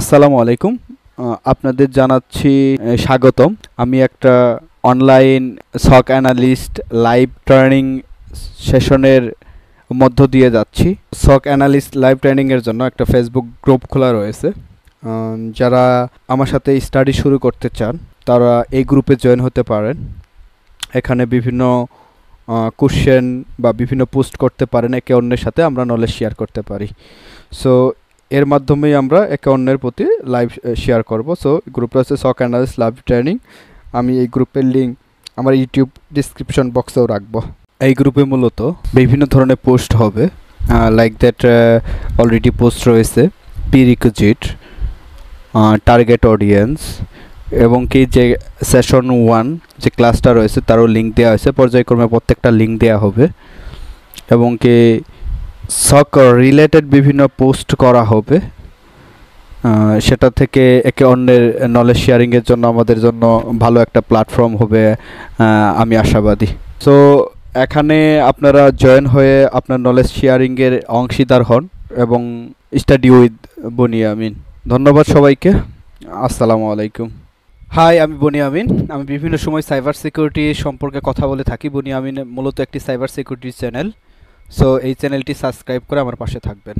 আসসালামু আলাইকুম আপনাদের জানাচ্ছি স্বাগতম আমি একটা অনলাইন সক অ্যানালিস্ট লাইভ ট্রেনিং সেশনের মধ্য দিয়ে যাচ্ছি সক অ্যানালিস্ট লাইভ ট্রেনিংয়ের জন্য একটা ফেসবুক গ্রুপ খোলা রয়েছে যারা আমার সাথে স্টাডি শুরু করতে চান তারা এই গ্রুপে জয়েন হতে পারেন এখানে বিভিন্ন কোশ্চেন বা বিভিন্ন পোস্ট করতে পারেন একে অন্যের সাথে আমরা নলেজ শেয়ার করতে পারি সো এর মাধ্যমেই আমরা একে অন্যের প্রতি লাইভ শেয়ার করব সো গ্রুপটা হচ্ছে সক অ্যানালিস লাইভ ট্রেনিং আমি এই গ্রুপের লিঙ্ক আমার ইউটিউব ডিসক্রিপশন বক্সেও রাখবো এই গ্রুপে মূলত বিভিন্ন ধরনের পোস্ট হবে লাইক দ্যাট অলরেডি পোস্ট রয়েছে পি টার্গেট অডিয়েন্স এবং কি যে সেশন ওয়ান যে ক্লাসটা রয়েছে তারও লিঙ্ক দেওয়া হয়েছে পর্যায়ক্রমে প্রত্যেকটা লিঙ্ক দেওয়া হবে এবং কি সকর রিলেটেড বিভিন্ন পোস্ট করা হবে সেটা থেকে একে অন্যের নলেজ শেয়ারিংয়ের জন্য আমাদের জন্য ভালো একটা প্ল্যাটফর্ম হবে আমি আশাবাদী সো এখানে আপনারা জয়েন হয়ে আপনার নলেজ শেয়ারিংয়ের অংশীদার হন এবং স্টাডি উইথ বনিয়া আমিন ধন্যবাদ সবাইকে আসসালামু আলাইকুম হাই আমি বনি আমিন আমি বিভিন্ন সময় সাইবার সিকিউরিটি সম্পর্কে কথা বলে থাকি বনি আমিন মূলত একটি সাইবার সিকিউরিটি চ্যানেল সো এই চ্যানেলটি সাবস্ক্রাইব করে আমার পাশে থাকবেন